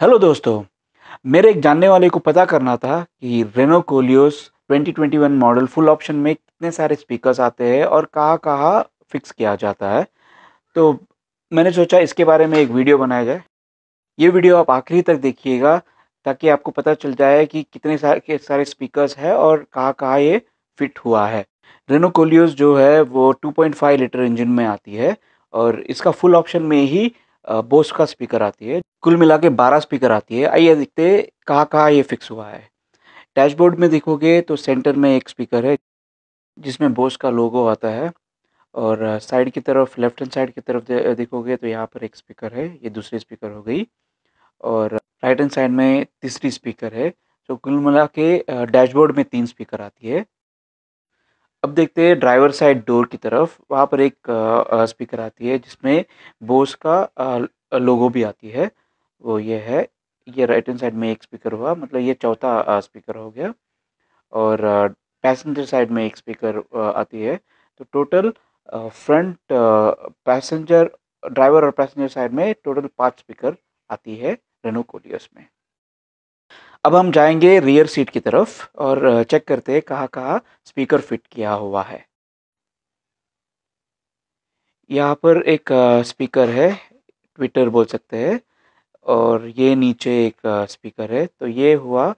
hello दोस्तों मेरे एक जानने वाले को पता करना था कि Renault Koleos 2021 model full option में कितने सारे स्पीकर्स आते हैं और कहाँ कहाँ फिक्स किया जाता है तो मैंने सोचा इसके बारे में एक वीडियो बनाया जाए ये वीडियो आप आखिरी तक देखिएगा ताकि आपको पता चल जाए कि कितने सारे सारे स्पीकर्स हैं और कहाँ कहाँ ये फिट हुआ है रेनो कोलियोस जो है वो 2.5 लीटर इंजन में आती है और इसका फुल ऑप्शन में ही बोस का स्पीकर आती है कुल मिला के बारह स्पीकर आती है आइए देखते कहाँ कहाँ ये फिक्स हुआ है डैशबोर्ड में देखोगे तो सेंटर में एक स्पीकर है जिसमें बोस का लोगो आता है और साइड की तरफ लेफ्ट हैंड साइड की तरफ देखोगे तो यहाँ पर एक स्पीकर है ये दूसरी स्पीकर हो गई और राइट हैंड साइड में तीसरी स्पीकर है तो कुल मिला के डैशबोर्ड में तीन स्पीकर आती है अब देखते हैं ड्राइवर साइड डोर की तरफ वहाँ पर एक स्पीकर आती है जिसमें बोस का लोगो भी आती है वो ये है ये राइट हैंड साइड में एक स्पीकर हुआ मतलब ये चौथा स्पीकर हो गया और पैसेंजर साइड में एक स्पीकर आती है तो टोटल फ्रंट पैसेंजर ड्राइवर और पैसेंजर साइड में टोटल पाँच स्पीकर आती है रेनो कोलियस में अब हम जाएंगे रियर सीट की तरफ और चेक करते हैं कहाँ कहाँ स्पीकर फिट किया हुआ है यहाँ पर एक स्पीकर है ट्विटर बोल सकते हैं और ये नीचे एक स्पीकर है तो ये हुआ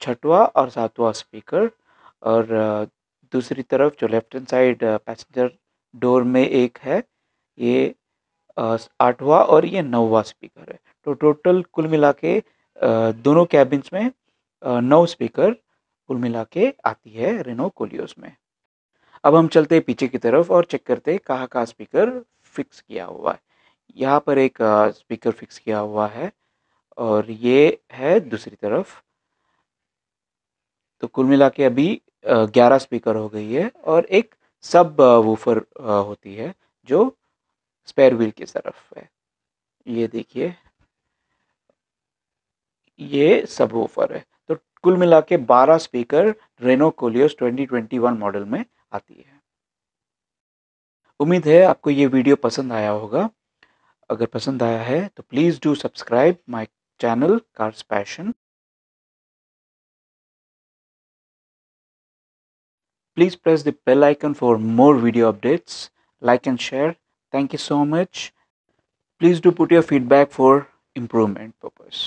छठवा और सातवा स्पीकर और दूसरी तरफ जो left hand side passenger door में एक है ये आठवा और ये नौवा स्पीकर है तो टोटल कुल मिला के दोनों कैबिन्स में नौ स्पीकर कुल मिला के आती है रेनो कोलियोस में अब हम चलते पीछे की तरफ और चेक करते कहाँ कहाँ स्पीकर फिक्स किया हुआ है यहाँ पर एक स्पीकर फिक्स किया हुआ है और ये है दूसरी तरफ तो कुल मिला के अभी ग्यारह स्पीकर हो गई है और एक सब वूफर होती है जो स्पेयर व्हील की तरफ है ये देखिए ये सब ऑफर है तो कुल मिला के बारह स्पीकर रेनो कोलियोस 2021 मॉडल में आती है उम्मीद है आपको ये वीडियो पसंद आया होगा अगर पसंद आया है तो please do subscribe my channel cars passion please press the bell icon for more video updates like and share thank you so much please do put your feedback for improvement purpose